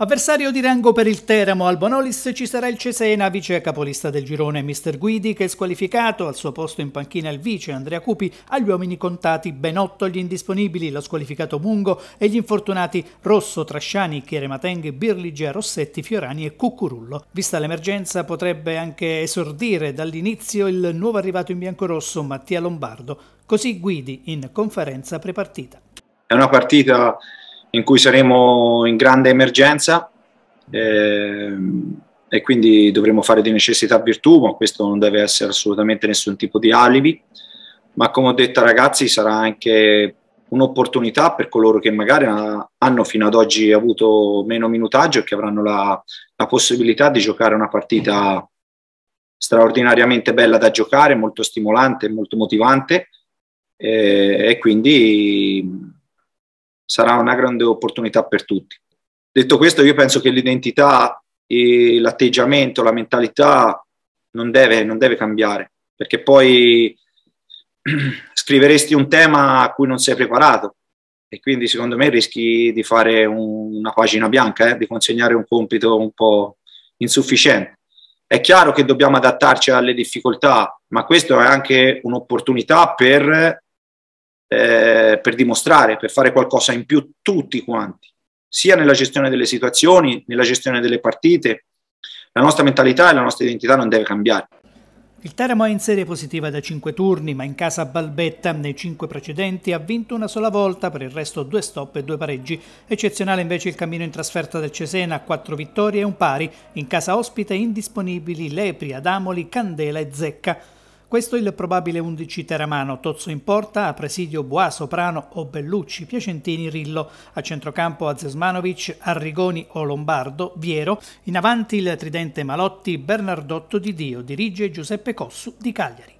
Avversario di rango per il Teramo, al Bonolis ci sarà il Cesena, vice capolista del girone Mr. Guidi, che è squalificato, al suo posto in panchina il vice Andrea Cupi, agli uomini contati ben otto gli indisponibili, lo squalificato Mungo e gli infortunati Rosso, Trasciani, Chieremateng, Birligia, Rossetti, Fiorani e Cucurullo. Vista l'emergenza potrebbe anche esordire dall'inizio il nuovo arrivato in biancorosso Mattia Lombardo, così Guidi in conferenza prepartita. È una partita in cui saremo in grande emergenza eh, e quindi dovremo fare di necessità virtù, ma questo non deve essere assolutamente nessun tipo di alibi. Ma come ho detto ragazzi, sarà anche un'opportunità per coloro che magari hanno fino ad oggi avuto meno minutaggio e che avranno la, la possibilità di giocare una partita straordinariamente bella da giocare, molto stimolante, molto motivante eh, e quindi sarà una grande opportunità per tutti. Detto questo, io penso che l'identità e l'atteggiamento, la mentalità non deve, non deve cambiare, perché poi scriveresti un tema a cui non sei preparato e quindi secondo me rischi di fare un, una pagina bianca, eh, di consegnare un compito un po' insufficiente. È chiaro che dobbiamo adattarci alle difficoltà, ma questa è anche un'opportunità per eh, per dimostrare, per fare qualcosa in più tutti quanti, sia nella gestione delle situazioni, nella gestione delle partite. La nostra mentalità e la nostra identità non deve cambiare. Il Teramo è in serie positiva da 5 turni, ma in casa Balbetta nei 5 precedenti ha vinto una sola volta, per il resto due stop e due pareggi. Eccezionale invece il cammino in trasferta del Cesena, 4 vittorie e un pari. In casa ospite indisponibili Lepri, Adamoli, Candela e Zecca. Questo il probabile 11 Teramano, Tozzo in porta, a presidio Boa, Soprano o Bellucci, Piacentini, Rillo, a centrocampo Azesmanovic, Arrigoni o Lombardo, Viero, in avanti il tridente Malotti, Bernardotto Di Dio, dirige Giuseppe Cossu di Cagliari.